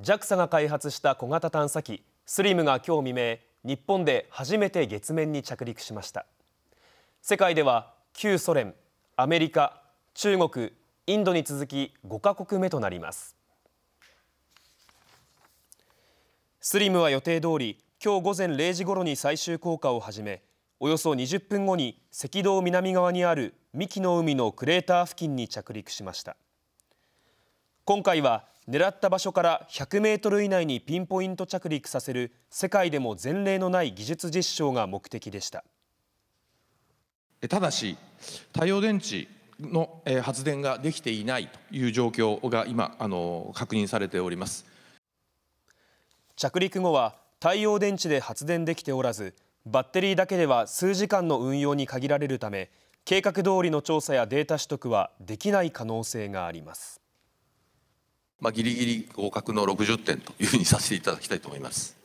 JAXA が開発した小型探査機スリムが今日未明日本で初めて月面に着陸しました世界では旧ソ連アメリカ中国インドに続き5カ国目となりますスリムは予定通り今日午前0時ごろに最終降下を始めおよそ20分後に赤道南側にある三木の海のクレーター付近に着陸しました今回は狙った場所から100メートル以内にピンポイント着陸させる世界でも前例のない技術実証が目的でしたただし太陽電池の発電ができていないという状況が今あの確認されております着陸後は太陽電池で発電できておらずバッテリーだけでは数時間の運用に限られるため計画通りの調査やデータ取得はできない可能性がありますまあ、ギリギリ合格の60点というふうにさせていただきたいと思います。